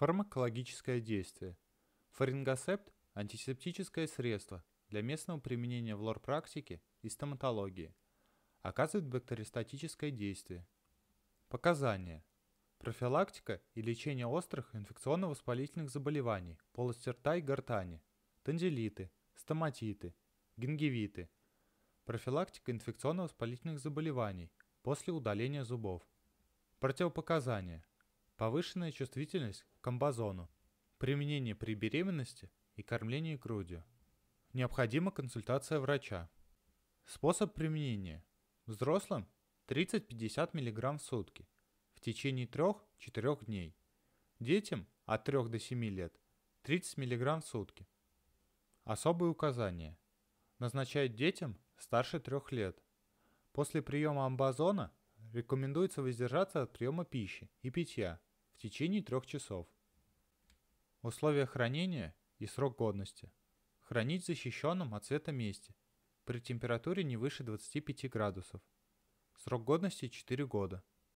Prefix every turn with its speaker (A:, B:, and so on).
A: Фармакологическое действие. Фарингосепт – антисептическое средство для местного применения в лор-практике и стоматологии. Оказывает бактеристатическое действие. Показания. Профилактика и лечение острых инфекционно-воспалительных заболеваний полости рта и гортани, тонзиллиты, стоматиты, гингивиты. Профилактика инфекционно-воспалительных заболеваний после удаления зубов. Противопоказания повышенная чувствительность к амбазону, применение при беременности и кормлении грудью. Необходима консультация врача. Способ применения. Взрослым 30-50 мг в сутки в течение 3-4 дней. Детям от 3 до 7 лет 30 мг в сутки. Особые указания. Назначают детям старше 3 лет. После приема амбазона рекомендуется воздержаться от приема пищи и питья – течение трех часов. Условия хранения и срок годности. Хранить в защищенном от света месте при температуре не выше 25 градусов. Срок годности 4 года.